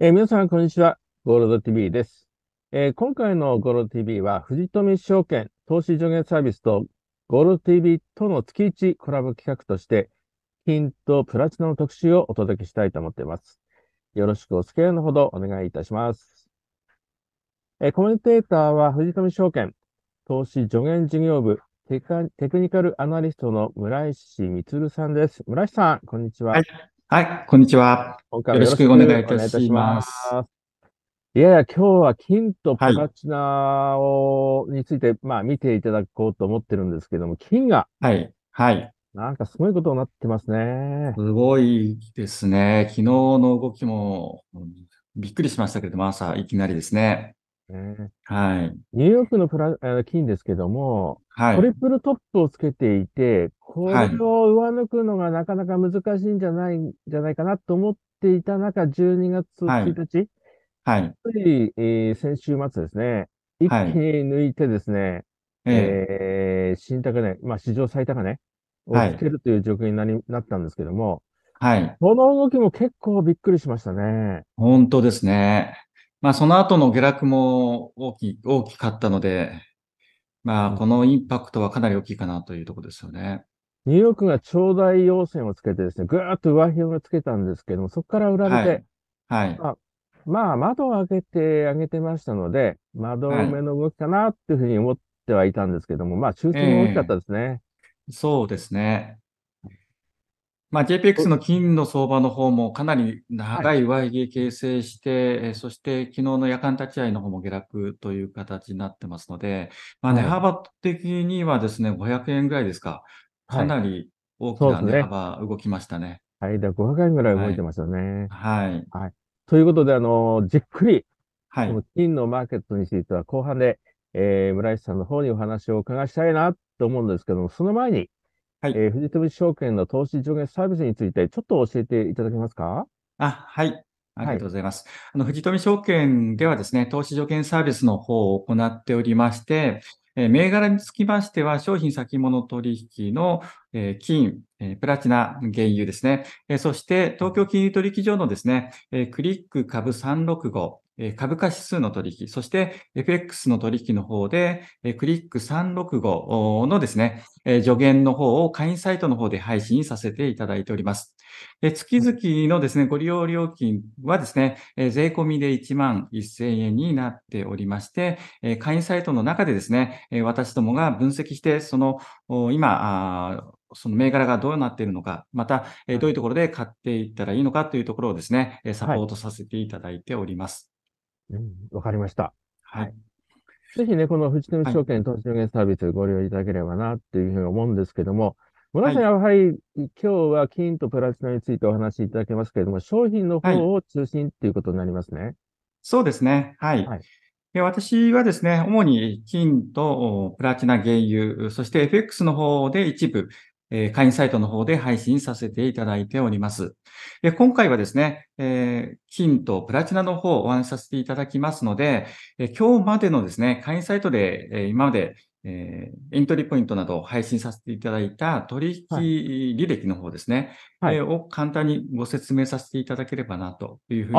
えー、皆さん、こんにちは。ゴールド TV です、えー、今回のゴールド TV は、藤富証券投資助言サービスとゴールド TV との月1コラボ企画として、ヒントプラチナの特集をお届けしたいと思っています。よろしくお付き合いのほどお願いいたします。えー、コメンテーターは藤富証券投資助言事業部テクニカルアナリストの村石充さんです。村石さん、こんにちは。はいはい、こんにちは。よろしくお願いいたします。いやいや、今日は金とプラチナを、について、まあ見ていただこうと思ってるんですけども、金が。はい。はい。なんかすごいことになってますね。すごいですね。昨日の動きもびっくりしましたけれども、朝いきなりですね。ね。はい。ニューヨークのプラ金ですけども、はい、トリプルトップをつけていて、これを上抜くのがなかなか難しいんじゃないじゃないかなと思っていた中、12月1日、はい。はい、えー、先週末ですね、一気に抜いてですね、はい、えー、新高値、まあ、史上最高値をつけるという状況になり、なったんですけども、はい。この動きも結構びっくりしましたね。本当ですね。まあ、その後の下落も大き大きかったので、まあ、このインパクトはかなり大きいかなというところですよね。ニューヨークが頂戴要線をつけてですね、ぐーっと上広をつけたんですけども、そこから売られて、はい、はいまあ、まあ、窓を開けて上げてましたので、窓埋めの動きかなっていうふうに思ってはいたんですけども、はい、まあ、中心が大きかったですね、えー、そうですね。まあ、JPX の金の相場の方もかなり長い上着形成して、はい、そして昨日の夜間立ち合いの方も下落という形になってますので、まあ、値幅的にはですね、500円ぐらいですか、かなり大きな値幅動きましたね。はい、ね、はい、500円ぐらい動いてますよね。はい。はい、はい、ということで、あの、じっくり、はい、金のマーケットについては後半で、えー、村石さんの方にお話をお伺いしたいなと思うんですけども、その前に、はい。えー、富士富士証券の投資上限サービスについて、ちょっと教えていただけますかあ、はい。ありがとうございます。はい、あの、富富証券ではですね、投資助言サービスの方を行っておりまして、えー、銘柄につきましては、商品先物取引の、えー、金、えー、プラチナ、原油ですね。えー、そして、東京金融取引所のですね、えー、クリック株365、株価指数の取引、そして FX の取引の方で、クリック365のですね、助言の方を会員サイトの方で配信させていただいております。月々のですね、ご利用料金はですね、税込みで1万1000円になっておりまして、会員サイトの中でですね、私どもが分析して、その今、その銘柄がどうなっているのか、また、どういうところで買っていったらいいのかというところをですね、サポートさせていただいております。わ、うん、かりました。はい。ぜひね、この富士証券投資上限サービスご利用いただければなっていうふうに思うんですけども、村さん、やはり、今日は金とプラチナについてお話しいただけますけれども、商品の方を中心っていうことになりますね。はい、そうですね。はい。はい私はですね、主に金とプラチナ原油、そして FX の方で一部え会員サイトの方で配信させていただいております。で今回はですね、えー、金とプラチナの方をお話しさせていただきますので、え今日までのですね、会員サイトで、え今までえー、エントリーポイントなどを配信させていただいた取引履歴の方ですね、はい、えー、を簡単にご説明させていただければなというふう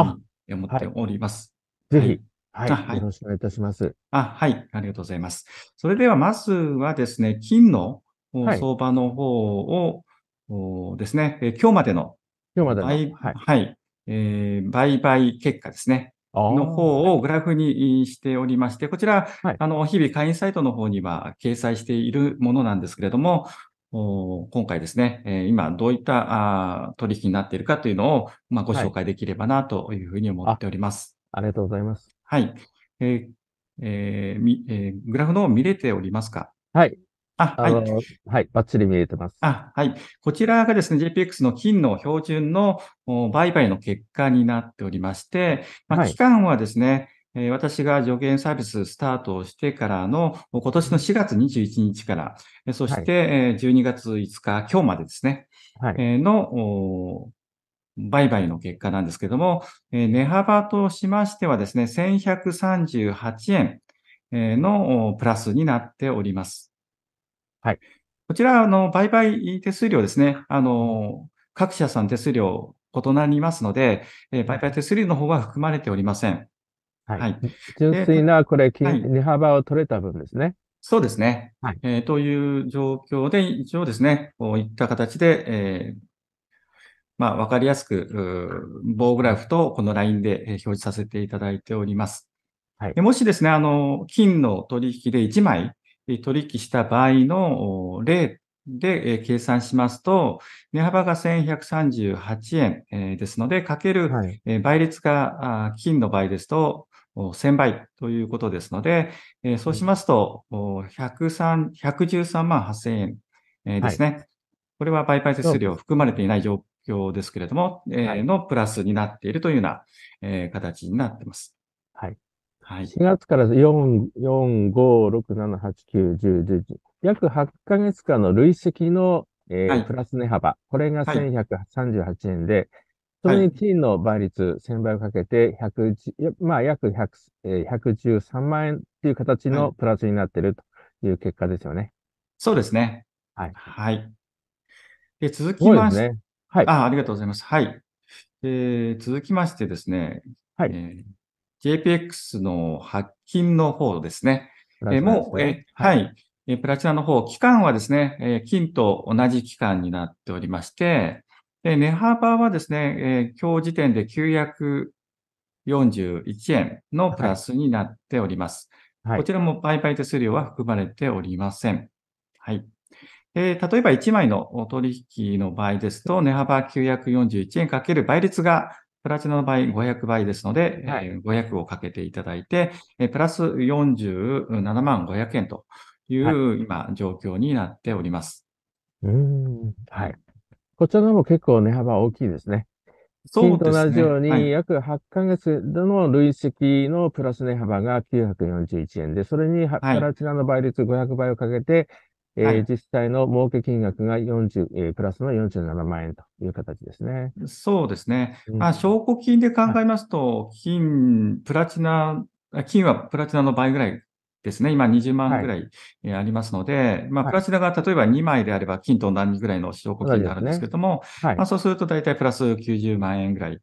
に思っております。はい、ぜひ、はい、はい、よろしくお願いいたします。あ、はい、ありがとうございます。それではまずはですね、金の相場の方を、ですね、今日までの今日までの、はいはいえ売買結果ですね、の方をグラフにしておりまして、こちら、はい、あの、日々会員サイトの方には掲載しているものなんですけれども、今回ですね、えー、今どういった取引になっているかというのを、まあ、ご紹介できればなというふうに思っております。はい、あありがとうございます。はい。えーえー、えー、グラフの見れておりますかはい。あ、はい。はい、バッチリ見えてます。あ、はい。こちらがですね、JPX の金の標準の売買の結果になっておりまして、まあ、期間はですね、はい私が助言サービススタートをしてからの、今年の4月21日から、そして、12月5日、今日までですね、はい、の売買の結果なんですけども、値幅としましてはですね、1138円のプラスになっております。はい。こちら、あの、売買手数料ですね。あの、各社さん手数料異なりますので、えー、売買手数料の方は含まれておりません。はい。はい、純粋な、これ、金、利幅を取れた分ですね。はい、そうですね。はい、えー、という状況で、一応ですね、こういった形で、えー、まあ、わかりやすく、棒グラフとこのラインで表示させていただいております。はい、もしですね、あの、金の取引で1枚、取引した場合の例で計算しますと、値幅が1138円ですので、かける倍率が金の場合ですと、1000倍ということですので、そうしますと、113万8000円ですね。これは売買手数料含まれていない状況ですけれども、のプラスになっているというような形になっています。はい。はい、4月から4、4、5、6、7、8、9、10、11、約8ヶ月間の累積の、えー、はい、プラス値幅、これが1138円で、はい、それに金の倍率1000倍をかけて110、まあ約1えー、113万円っていう形のプラスになっているという結果ですよね。そうですね。はい。はい。で続きまして、ね、はいあ。ありがとうございます。はい。えー、続きましてですね、はい、えー JPX の発金の方ですね。すねもう、えはい、はい、プラチナの方、期間はですね、え金と同じ期間になっておりまして、で値幅はですね、え今日時点で941円のプラスになっております。はい、こちらも売買手数料は含まれておりません。はい。えー、例えば1枚の取引の場合ですと、値幅941円かける倍率がプラチナの場合500倍ですので、はいえー、500をかけていただいて、えー、プラス47万500円という、はい、今、状況になっております。うん。はい。こちらの方も結構値幅大きいですね。そうですね。と同じように、約8ヶ月の累積のプラス値幅が941円で、それに、プラチナの倍率500倍をかけて、えはい、実際の儲け金額が40、えー、プラスの47万円という形ですね。そうですね。まあ、証拠金で考えますと、金、プラチナ、金はプラチナの倍ぐらいですね。今20万ぐらいありますので、はい、まあ、プラチナが例えば2枚であれば金と同じぐらいの証拠金があるんですけども、そう、ねはい、まあ、そうすると大体プラス90万円ぐらい。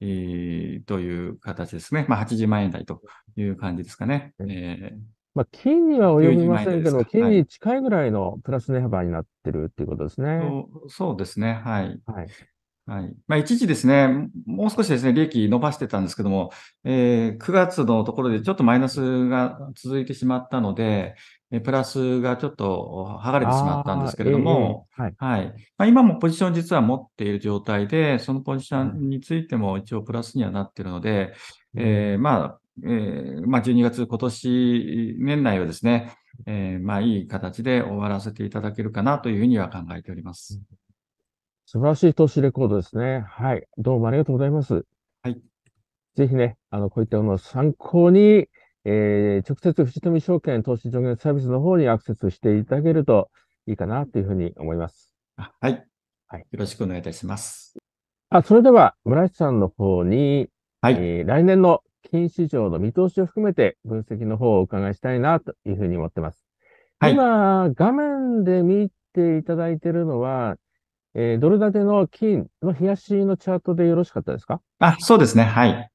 えという形ですね。まあ、80万円台という感じですかね。えーま、金には及びませんけど、金に近いぐらいのプラス値幅になってるっていうことですね。はい、そうそうですね。はい。はい。はい。まあ、一時ですね、もう少しですね、利益伸ばしてたんですけども、えー、9月のところでちょっとマイナスが続いてしまったので、えプラスがちょっと剥がれてしまったんですけれども、えー、はい、はい、まあ、今もポジション実は持っている状態で、そのポジションについても一応プラスにはなっているので、うん、えー、まあ、えー、まあ、12月、今年年内はですね、えー、まあ、いい形で終わらせていただけるかなというふうには考えております。素晴らしい投資レコードですね。はい。どうもありがとうございます。はい。ぜひね、あの、こういったものを参考に、えー、直接藤富証券投資上限サービスの方にアクセスしていただけるといいかなというふうに思います。はい。はい。よろしくお願いいたします。あ、それでは、村井さんの方に、はい、えー、来年の金市場の見通しを含めて分析の方をお伺いしたいなというふうに思ってます。はい、今、画面で見ていただいているのは、えー、ドル建ての金の冷やしのチャートでよろしかったですかあ、そうですね。はい。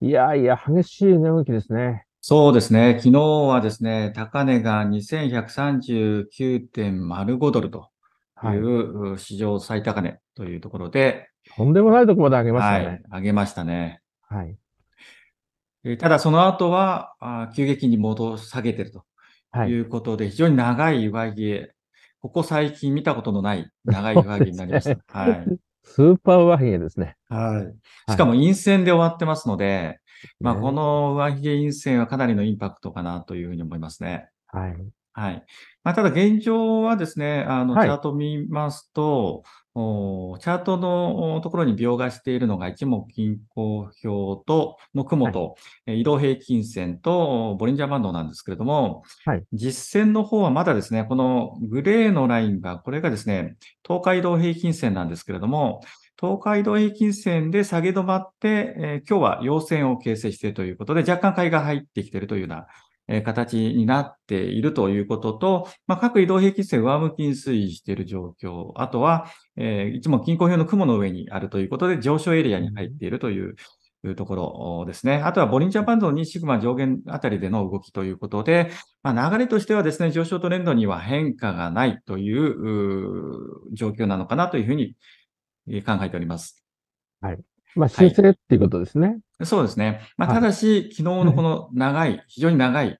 いやいや、激しい値動きですね。そうですね。昨日はですね、高値が2139.05ドルという史上最高値というところで。はい、とんでもないところまで上げましたね。はい、上げましたね。はい。ただその後は、あ急激に戻下げてるということで、はい、非常に長い上着へ、ここ最近見たことのない長い上着になりました。はい。スーパー上髭ですね。はい。しかも陰線で終わってますので、まあ、この上髭陰線はかなりのインパクトかなというふうに思いますね。はい。はい。まあ、ただ現状はですね、あの、チャート見ますと、チャートのところに描画しているのが一目均衡表との雲と、はい、移動平均線とボリンジャーバンドなんですけれども、はい、実践の方はまだですね、このグレーのラインが、これがですね、東海道平均線なんですけれども、東海道平均線で下げ止まって、えー、今日は陽線を形成しているということで、若干買いが入ってきているというような形になっているということと、まあ、各移動平均線上向きに推移している状況、あとは、えー、いつも均衡表の雲の上にあるということで、上昇エリアに入っているという、ところですね。あとはボリンジャーバンドの2シグマ上限あたりでの動きということで、まあ、流れとしてはですね、上昇トレンドには変化がないという状況なのかなというふうに考えております。はい。まあ、申請っていうことですね。はい、そうですね。まあ、ただし、はい、昨日のこの長い、非常に長い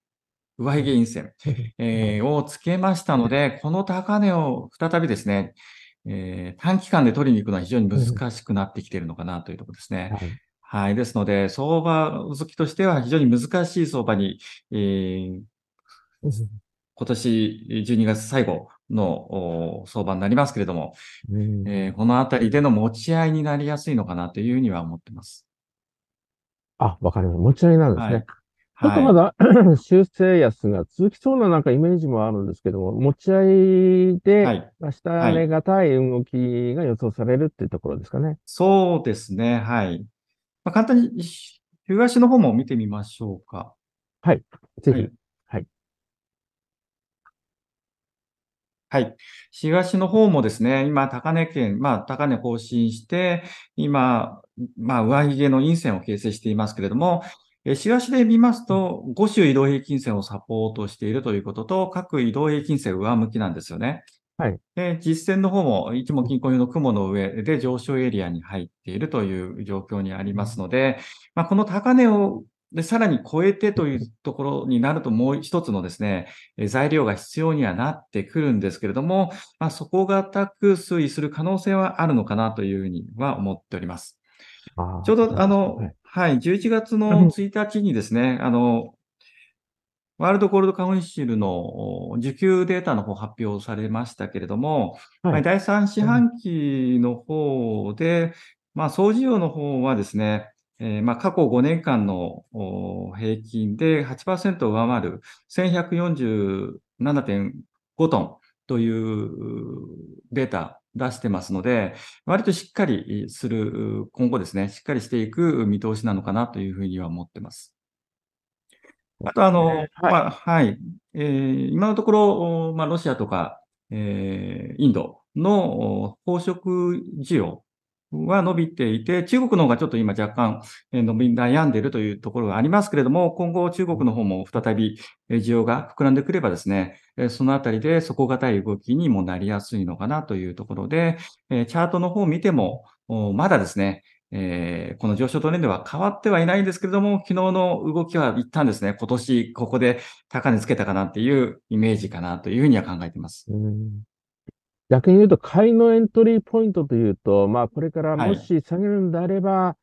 上髭陰線、えー、をつけましたので、この高値を再びですね、えー、短期間で取りに行くのは非常に難しくなってきているのかなというところですね。はい、はい、ですので、相場好きとしては非常に難しい相場に、えー、今年12月最後、の相場になりますけれども、うん、えー、このあたりでの持ち合いになりやすいのかなというふうには思ってます。あ、わかります。持ち合いなんですね。はい、ちょっとまだ、はい、修正安が続きそうななんかイメージもあるんですけども、持ち合いで、はい、下値がたい動きが予想されるっていうところですかね。はい、そうですね。はい。まあ、簡単に、東の方も見てみましょうか。はい。ぜひ。はい。東の方もですね、今、高値圏、まあ、高値更新して、今、まあ、上髭の陰線を形成していますけれども、東で見ますと、5週移動平均線をサポートしているということと、各移動平均線上向きなんですよね。はい、で実践の方も、いつも均衡用の雲の上で上昇エリアに入っているという状況にありますので、まあ、この高値をで、さらに超えてというところになるともう一つのですね、材料が必要にはなってくるんですけれども、まあ、そこが高く推移する可能性はあるのかなというふうには思っております。ちょうど、あの、はい、11月の1日にですね、あの、ワールドゴールドカウンシルの受給データの方発表されましたけれども、はい、第3四半期の方で、まあ、総需要の方はですね、えー、まあ、過去5年間の平均で8%上回る1147.5トンというデータ出してますので、割としっかりする、今後ですね、しっかりしていく見通しなのかなというふうには思ってます。あと、あの、はい、まあ、はい、えー、今のところ、まあ、ロシアとか、えー、インドの飽食需要は伸びていて、中国の方がちょっと今若干伸び悩んでいるというところがありますけれども、今後中国の方も再び需要が膨らんでくればですね、そのあたりで底堅い動きにもなりやすいのかなというところで、チャートの方を見ても、まだですね、えー、この上昇トレンドは変わってはいないんですけれども、昨日の動きは一旦ですね、今年ここで高値つけたかなっていうイメージかなというふうには考えています。うん逆に言うと、買いのエントリーポイントというと、まあ、これからもし下げるんであれば、はい、ま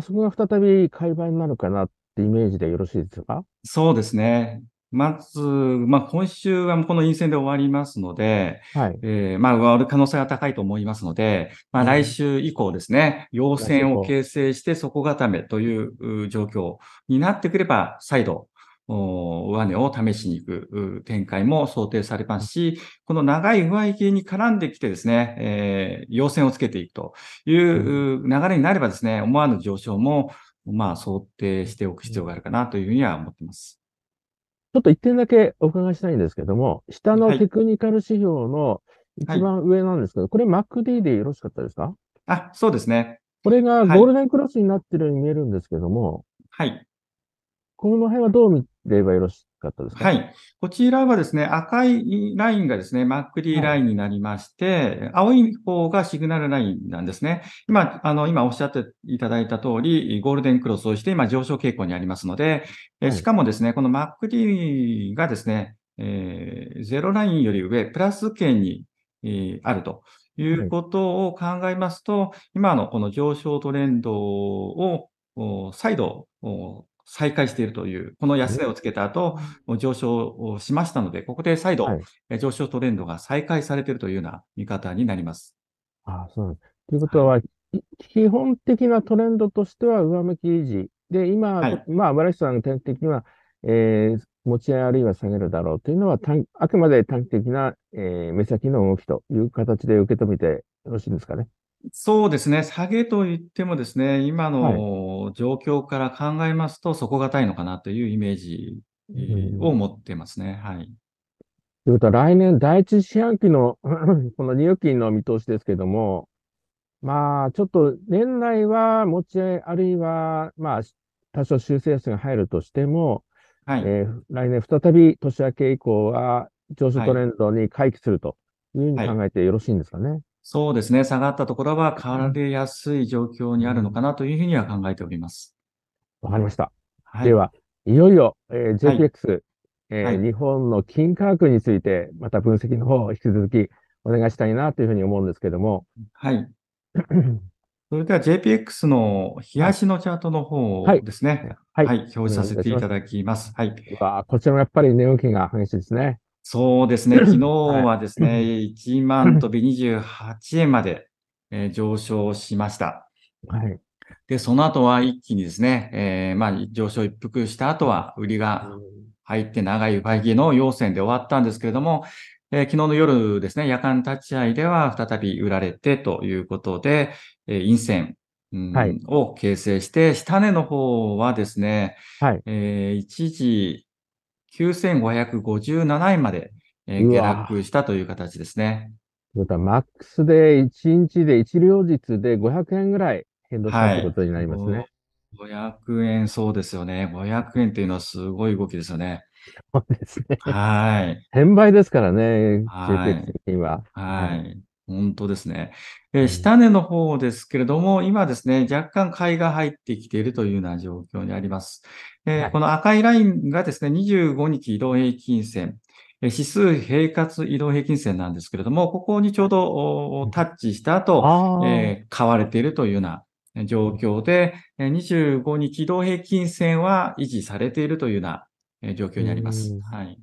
あ、そこが再び買い場になるかなってイメージでよろしいですかそうですね。まず、まあ、今週はこの陰線で終わりますので、はいえー、まあ、終わる可能性が高いと思いますので、まあ、来週以降ですね、陽線を形成して底固めという状況になってくれば、再度、上値を試しに行く展開も想定されますし、この長い上髭に絡んできてですね、えー、陽線をつけていくという流れになればですね、思わぬ上昇も、まあ、想定しておく必要があるかなというふうには思っています。ちょっと一点だけお伺いしたいんですけども、下のテクニカル指標の一番上なんですけど、はいこれ MacD でよろしかったですかあ、そうですね。これがゴールデンクロスになってるように見えるんですけども、はい。この辺はどう見ればよろしかったですかはい。こちらはですね、赤いラインがですね、マックリーラインになりまして、はい、青い方がシグナルラインなんですね。今、あの、今おっしゃっていただいた通り、ゴールデンクロスをして今上昇傾向にありますので、はい、しかもですね、このマックリーがですね、えー、ゼロラインより上、プラス圏に、えー、あるということを考えますと、はい、今のこの上昇トレンドを再度再開しているという、この安値をつけた後、上昇しましたので、ここで再度、上昇トレンドが再開されているというような見方になります。あそうということは、はい、基本的なトレンドとしては上向き維持。で、今、はい、まあ、村石さんの点的には、えー、持ち合いあるいは下げるだろうというのは、あくまで短期的な、えー、目先の動きという形で受け止めてよろしいんですかね。そうですね、下げといってもですね、今の状況から考えますと、底堅いのかなというイメージを持ってますね。はい。ということは、来年第一四半期の この入金の見通しですけども、まあ、ちょっと年内は持ち合い、あるいは、まあ、多少修正室が入るとしても、はいえー、来年再び年明け以降は上昇トレンドに回帰するというふうに考えてよろしいんですかね。はいそうですね。下がったところは変わられやすい状況にあるのかなというふうには考えております。わかりました。はい、では、いよいよ、えー、JPX、はいえー、はい、日本の金価格について、また分析の方を引き続きお願いしたいなというふうに思うんですけども。はい。それでは JPX の冷やしのチャートの方ですね。はい。はい、はい、表示させていただきます。はい。こちらもやっぱり値動きが激しいですね。そうですね、昨日はですね、はい、1万飛び28円まで、えー、上昇しました。はい。で、その後は一気にですね、えー、まあ、上昇一服した後は、売りが入って長い売りの要線で終わったんですけれども、えー、昨日の夜ですね、夜間立ち合いでは再び売られてということで、えー、陰線、うんはい、を形成して、下値の方はですね、はい、えー、一時、9557円まで、えー、下落したという形ですね。ということは、マックスで1日で、1両日で500円ぐらい変動したということになりますね。はい、500円、そうですよね。500円というのはすごい動きですよね。そうですね。はい。転売ですからね、はい、的には。はい。はい本当ですね。えー、下値の方ですけれども、今ですね、若干買いが入ってきているというような状況にあります。えー、この赤いラインがですね、25日移動平均線、指数平滑移動平均線なんですけれども、ここにちょうどタッチした後、えー、買われているというような状況で、25日移動平均線は維持されているというような状況にあります。はい、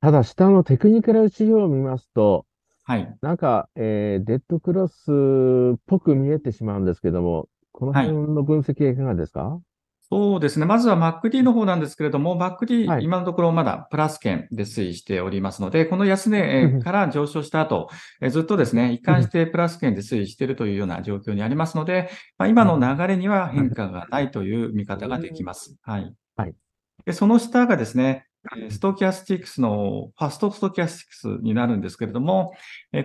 ただ、下のテクニカル指標を見ますと、はい、なんか、えー、デッドクロスっぽく見えてしまうんですけども、この辺の分析はいかがですか、はいそうですね。まずは MacD の方なんですけれども、MacD、はい、今のところまだプラス圏で推移しておりますので、この安値から上昇した後、ずっとですね、一貫してプラス圏で推移しているというような状況にありますので、まあ、今の流れには変化がないという見方ができます。はい。はい、でその下がですね、ストキャスティックスのファストストキャスティックスになるんですけれども、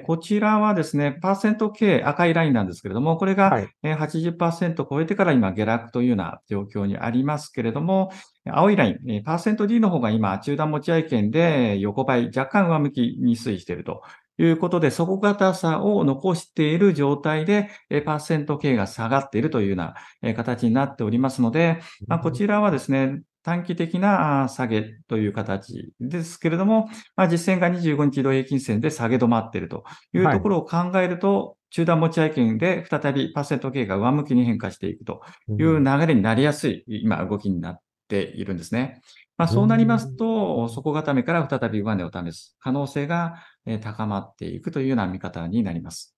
こちらはですね、パーセント計赤いラインなんですけれども、これが80%超えてから今下落というような状況にありますけれども、青いライン、パーセント D の方が今中断持ち合い圏で横ばい、若干上向きに推移しているということで、底堅さを残している状態で、パーセント計が下がっているというような形になっておりますので、まあ、こちらはですね、短期的な下げという形ですけれども、まあ、実践が25日移動平均線で下げ止まっているというところを考えると、はい、中断持ち合いで再びパーセント経が上向きに変化していくという流れになりやすい、今、動きになっているんですね。まあ、そうなりますと、底固めから再び上値を試す可能性が高まっていくというような見方になります。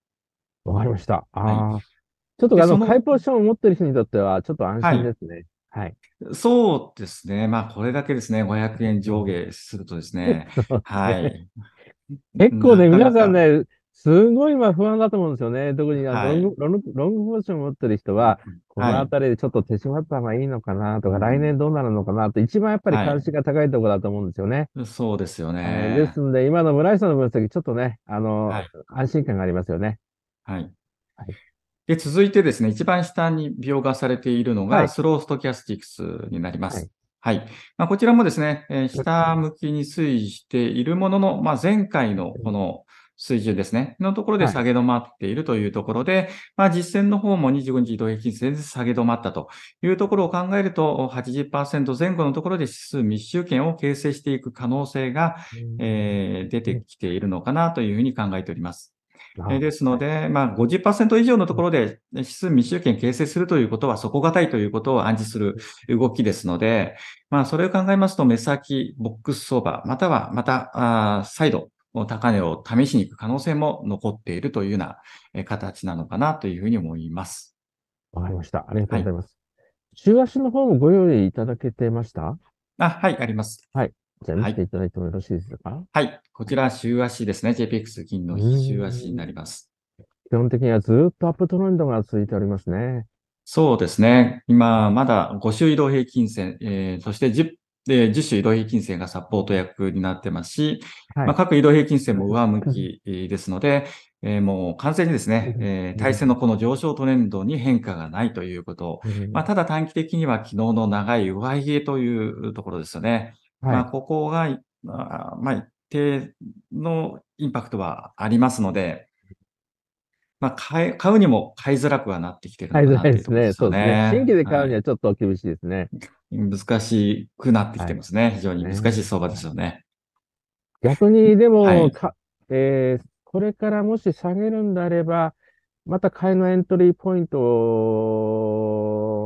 わかりました。あはい、ちょっとあの、の買ポジションを持ってる人にとっては、ちょっと安心ですね。はいはい。そうですね。まあ、これだけですね、500円上下するとですね。はい。結構ね、皆さんね、すごいまあ不安だと思うんですよね。特にあの、はい、ロングロングロングポーション持ってる人は、この辺りでちょっと手締まった方がいいのかなとか、はい、来年どうなるのかなと、一番やっぱり関心が高いところだと思うんですよね。はい、そうですよね。ですので、今の村井さんの分析、ちょっとね、あの、安心感がありますよね。はい。はいで、続いてですね、一番下に描画されているのが、スローストキャスティクスになります。はいはい。まあ、こちらもですね、えー、下向きに推移しているものの、まあ、前回のこの水準ですね、のところで下げ止まっているというところで、はい、まあ、実践の方も25日移動平均線で下げ止まったというところを考えると、80%前後のところで指数密集圏を形成していく可能性が、えー、出てきているのかなというふうに考えております。ですので、まあ50%以上のところで指数未集権形成するということは底堅いということを暗示する動きですので、まあそれを考えますと目先、ボックス相場、またはまた再度高値を試しに行く可能性も残っているというような形なのかなというふうに思います。わかりました。ありがとうございます。はい、週足の方もご用意いただけてましたあ、はい、あります。はい。じゃあ見ていただいてもよろしいですか、はい、はい、こちら週足ですね。JPX 金の週足になります。基本的にはずっとアップトレンドが続いておりますね。そうですね。今、まだ5週移動平均線、えー、そして10で、10移動平均線がサポート役になってますし、はい、まあ、各移動平均線も上向きですので、えー、もう完全にですね、えー、対戦のこの上昇トレンドに変化がないということ、まあ、ただ短期的には昨日の長い上髭というところですよね。まあ、ここが、まあ、まあ、一定のインパクトはありますので、まあ、買い買うにも買いづらくはなってきてるのかなってですね。そうですね。ね新規で買うにはちょっと厳しいですね。はい、難しくなってきてますね。はい、非常に難しい相場ですよね。逆に、でも、はい、かえー、これからもし下げるんであれば、また買いのエントリーポイント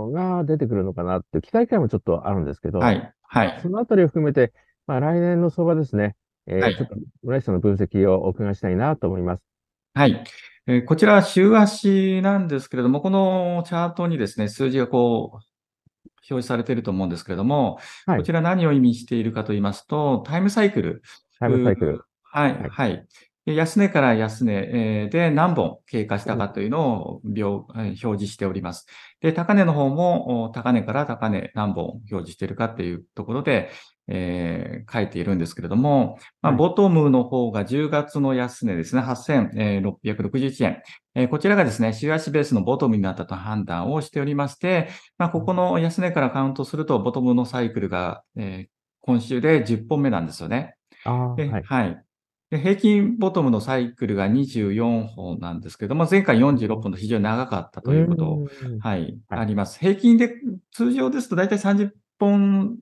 が出てくるのかなっていう期待感もちょっとあるんですけど、はい。はい。そのあたりを含めて、まあ、来年の相場ですね、えー、はい、ちょっと村井さんの分析をお伺いしたいなと思います。はい。えー、こちら、週足なんですけれども、このチャートにですね、数字がこう、表示されていると思うんですけれども、はい、こちら何を意味しているかと言いますと、タイムサイクル。タイムサイクル。はい、はい。安値から安値で何本経過したかというのを表示しております。で、高値の方も高値から高値何本表示しているかというところで、えー、書いているんですけれども、まあ、ボトムの方が10月の安値ですね、8661円。えー、こちらがですね、週足ベースのボトムになったと判断をしておりまして、まあ、ここの安値からカウントすると、ボトムのサイクルが、えー、今週で10本目なんですよね。はい、はいで平均ボトムのサイクルが24本なんですけど、も、前回46本と非常に長かったということを、はい、あります。平均で、通常ですと大体30本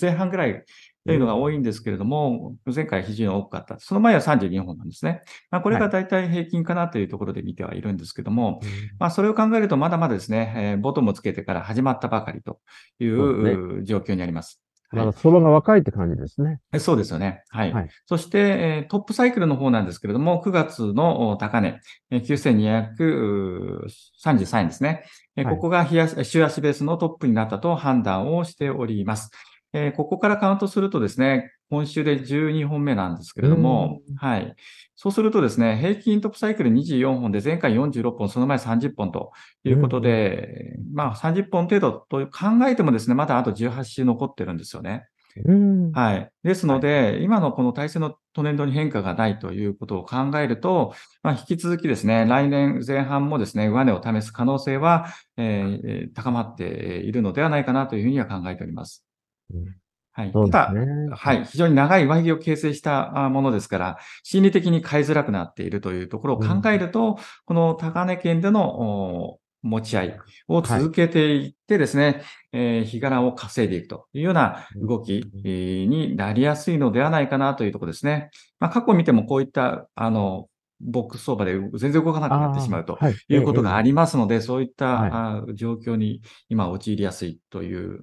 前半ぐらいというのが多いんですけれども、前回非常に多かった。その前は32本なんですね。まあ、これが大体平均かなというところで見てはいるんですけども、はい、まあ、それを考えるとまだまだですね、えー、ボトムをつけてから始まったばかりという状況にあります。だから相場が若いって感じですね。そうですよね。はい。はい、そして、えー、トップサイクルの方なんですけれども、9月の高値、えー、9233円ですね。えー、ここが日足、週足ベースのトップになったと判断をしております。えー、ここからカウントするとですね、今週で12本目なんですけれども、うん、はい。そうするとですね、平均トップサイクル24本で、前回46本、その前30本ということで、うん、まあ30本程度と考えてもですね、まだあと18週残ってるんですよね。うん、はい。ですので、はい、今のこの体制のトレンドに変化がないということを考えると、まあ、引き続きですね、来年前半もですね、上値を試す可能性は、えー、高まっているのではないかなというふうには考えております。うんはい。ただ、ね、はい。非常に長い上着を形成したものですから、心理的に買いづらくなっているというところを考えると、うん、この高値圏での持ち合いを続けていってですね、はい、えー、日柄を稼いでいくというような動きになりやすいのではないかなというところですね。まあ、過去見てもこういった、あの、ボックス相場で全然動かなくなってしまうということがありますので、そういった状況に今陥りやすいという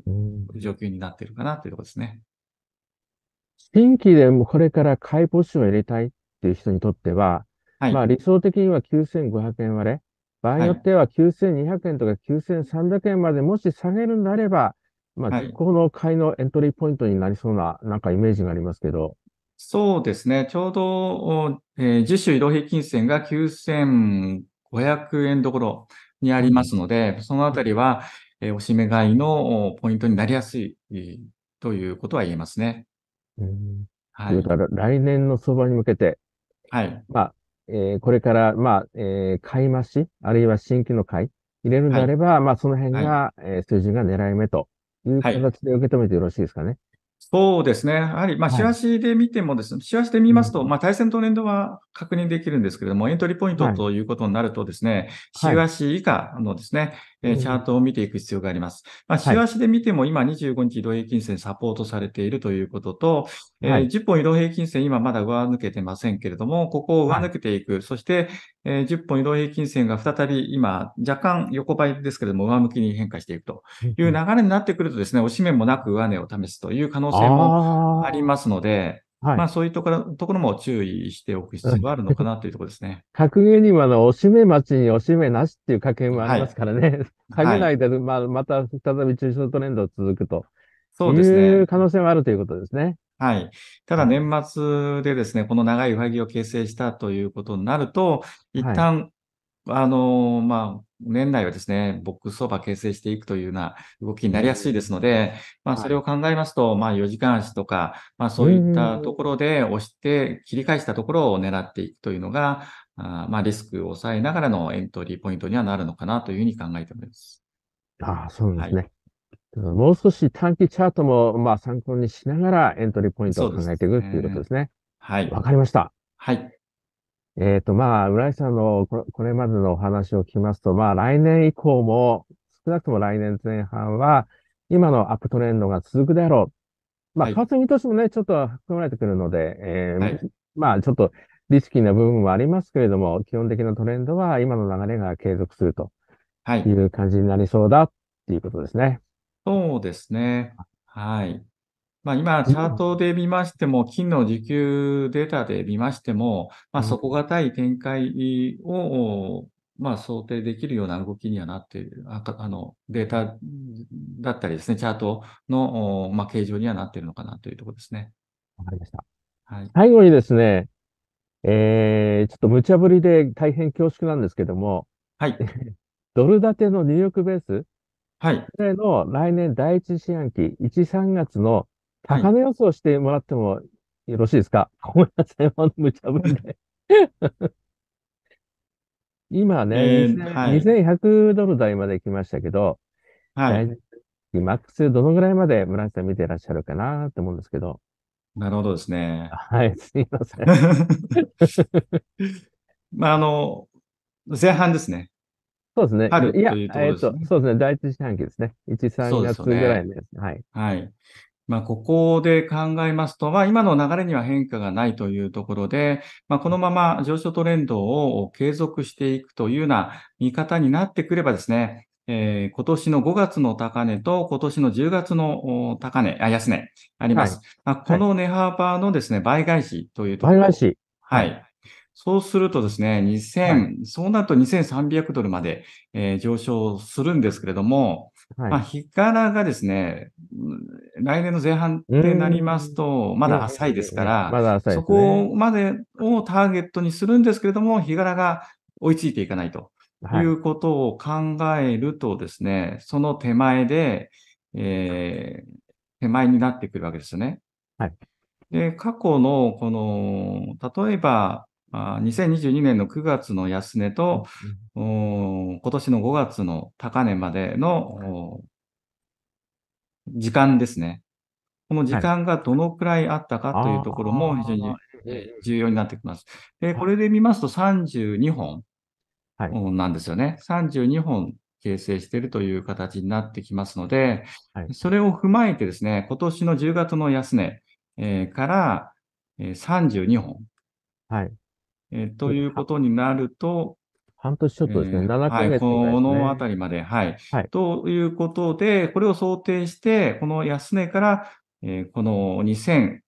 状況になっているかなというところですね。新規でもこれから買いポジションを入れたいっていう人にとっては、はい、まあ理想的には9500円割れ、場合によっては9200円とか9300円までもし下げるんであれば、まあ、この買いのエントリーポイントになりそうな、なんかイメージがありますけど。そうですね。ちょうど、えー、自主移動平均線が9500円どころにありますので、そのあたりは、えー、おしめ買いのポイントになりやすい、えー、ということは言えますね。うん、はい。から来年の相場に向けて、はい。まあ、えー、これから、まあ、えー、買い増し、あるいは新規の買い、入れるんであれば、はい、まあ、その辺が、はい、えー、水準が狙い目という形で受け止めてよろしいですかね。はいそうですね。やはり、まあ、チラで見てもですね、チラシで見ますと、まあ、対戦トレンドは確認できるんですけれども、エントリーポイントということになるとですね、チラシ以下のですね、えチャートを見ていく必要があります。まあ、週足で見ても今25日移動平均線サポートされているということと、え10本移動平均線今まだ上抜けてませんけれども、ここを上抜けていく。そして、え10本移動平均線が再び今若干横ばいですけれども上向きに変化していくという流れになってくるとですね、押し目もなく上値を試すという可能性もありますので、はい、まあそういうところところも注意しておく必要があるのかなというところですね。格言にはあの、おしめ待ちにおしめなしっていう格言もありますからね。はい、限らないで、まあ、また再び中止のトレンド続くと。そうですね。いう可能性もあるということですね。はい。ただ年末でですね、この長い上着を形成したということになると、一旦、はい、あの、まあ、年内はですね、ボックス相場形成していくというような動きになりやすいですので、まあ、それを考えますと、まあ、4時間足とか、まあ、そういったところで押して切り返したところを狙っていくというのが、あまあ、リスクを抑えながらのエントリーポイントにはなるのかなというふうに考えております。ああ、そうですね。はいもう少し短期チャートも、まあ、参考にしながらエントリーポイントを考えていくということですね。すねはい。わかりました。はい。えっ、と、まあ、浦井さんのこれまでのお話を聞きますと、まあ、来年以降も、少なくとも来年前半は、今のアップトレンドが続くであろう。まあ、為替見としもね、ちょっと含まれてくるので、えー、はい、まあ、ちょっとリスキーな部分はありますけれども、基本的なトレンドは今の流れが継続するという感じになりそうだっていうことですね。はい、そうですね。はい。まあ、今、チャートで見ましても、金の時給データで見ましても、まあ、底堅い展開を、まあ、想定できるような動きにはなっている、ああのデータだったりですね、チャートの、まあ、形状にはなっているのかなというところですね。わかりました。はい、最後にですね、えー、ちょっと無茶ぶりで大変恐縮なんですけども、はい。ドル建てのニューヨークベース、はい。の来年第一四半期、1、3月の高値予想してもらってもよろしいですか、はい、ごめんなさい、無茶ぶりで。今ね、えーはい、2100ドル台まで来ましたけど、はい。マックスどのぐらいまで村井さん見てらっしゃるかなと思うんですけど。なるほどですね。はい、すみません。まあ、あの、前半ですね。そうですね。春というところですね。えー、そうですね。第一四半期ですね。1、3月ぐらいのやつ、ね。はい。はい。まあ、ここで考えますと、まあ、今の流れには変化がないというところで、まあ、このまま上昇トレンドを継続していくというような見方になってくればですね、えー、今年の5月の高値と今年の10月の高値、あ安値あります、はい、まあ。この値幅のですね、倍返しというところ。倍返し。はい。そうするとですね、2000、はい、そうなると2300ドルまで、えー、上昇するんですけれども、はい、まあ、日柄がですね、来年の前半ってなりますと、まだ浅いですから、まだ浅い、ね、そこまでをターゲットにするんですけれども、日柄が追いついていかないということを考えるとですね、はい、その手前で、えー、手前になってくるわけですよね。はい。で、過去の、この、例えば、あ2022年の9月の安値と、うん、今年の5月の高値までの、時間ですね。この時間がどのくらいあったかというところも非常に重要になってきます。でこれで見ますと32本なんですよね。32本形成しているという形になってきますので、それを踏まえてですね、今年の10月の安値、えー、から、えー、32本。はい。えー、ということになると、半年ちょっとですね、えー、7ヶ月、ねはい、このあたりまで、はい、はい、ということで、これを想定して、この安値から、えー、この2030、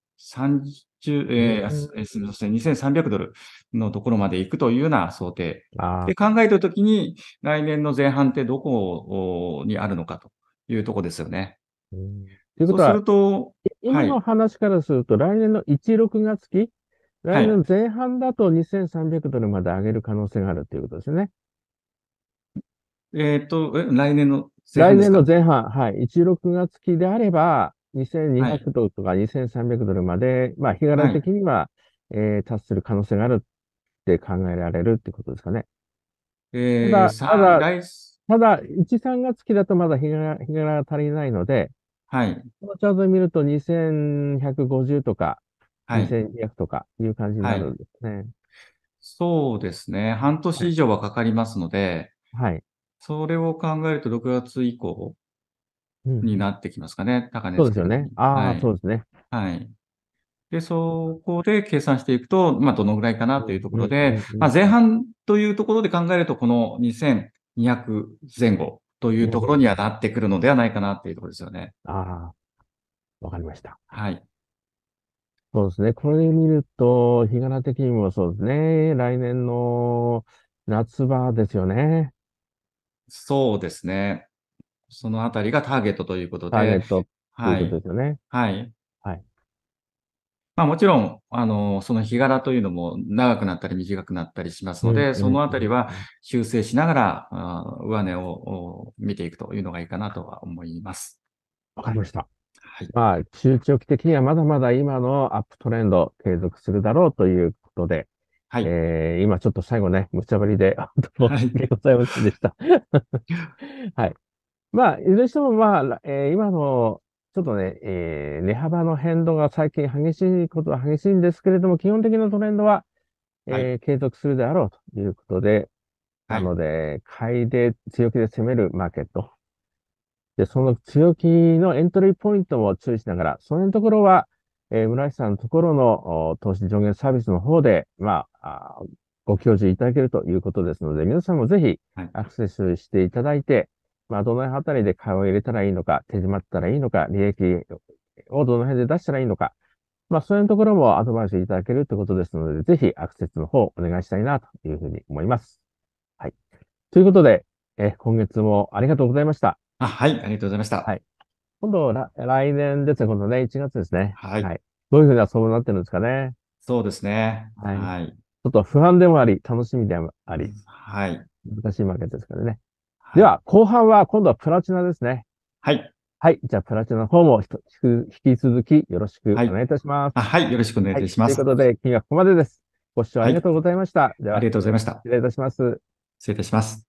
えー、すみません、2300ドルのところまで行くというような想定。で考えたときに、来年の前半ってどこにあるのかというところですよね。ということは、今の話からすると、はい、来年の1、6月期、来年前半だと2300ドルまで上げる可能性があるということですね。えっ、ー、と、来年の来年の前半、はい。1、6月期であれば、2200ドルとか2300ドルまで、はい、まあ、日柄的には、はい、えー、達する可能性があるって考えられるってことですかね。えー、ただ、ただ、ただ1、3月期だとまだ日柄日柄が足りないので、はい。このチャートを見ると2150とか、はい。2200とかいう感じになるんですね、はい。そうですね。半年以上はかかりますので、はい。それを考えると6月以降になってきますかね、うん、高値そうですよね。ああ、はい、そうですね。はい。で、そこで計算していくと、まあ、どのぐらいかなというところで、まあ、前半というところで考えると、この2200前後というところにはなってくるのではないかなっていうところですよね。ああ、わかりました。はい。そうですね。これで見ると、日柄的にもそうですね。来年の夏場ですよね。そうですね。そのあたりがターゲットということターゲで、ットとはいうことですよね。はい。はい。まあもちろん、あの、その日柄というのも長くなったり短くなったりしますので、そのあたりはうん。修正しながら、あー上値を見ていくというのがいいかなとは思います。わかりました。まあ、中長期的にはまだまだ今のアップトレンド継続するだろうということで、はい、えー、今ちょっと最後ね、無茶ぶりで、どうも、ございませんでした。はい。まあ、いずれにしても、まあ、えー、今の、ちょっとね、えー、値幅の変動が最近激しいことは激しいんですけれども、基本的なトレンドは、えー、継続するであろうということで、なので、買いで強気で攻めるマーケットで、その強気のエントリーポイントも注意しながら、そのところは、えー、村井さんのところの投資上限サービスの方で、まあ、あご教授いただけるということですので、皆さんもぜひアクセスしていただいて、はい、まあ、どの辺あたりで買いを入れたらいいのか、手締まったらいいのか、利益をどの辺で出したらいいのか、まあ、そういうところもアドバイスいただけるということですので、ぜひアクセスの方お願いしたいなというふうに思います。はい。ということで、え今月もありがとうございました。あ、はい、ありがとうございました。はい。今度、来年ですね、今度ね、1月ですね。はい。はい、どういうふうなそうなってるんですかね。そうですね。はい。はい、ちょっと不安でもあり、楽しみでもあり。はい。難しいマーケットですからね。はい、では、後半は今度はプラチナですね。はい。はい。じゃあ、プラチナの方も引き続きよろしくお願いいたします。はい、はい、よろしくお願いいたします、はい、ということで、今日はここまでです。ご視聴ありがとうございました。はい、では、ありがとうございました。失礼いたします。失礼いたします。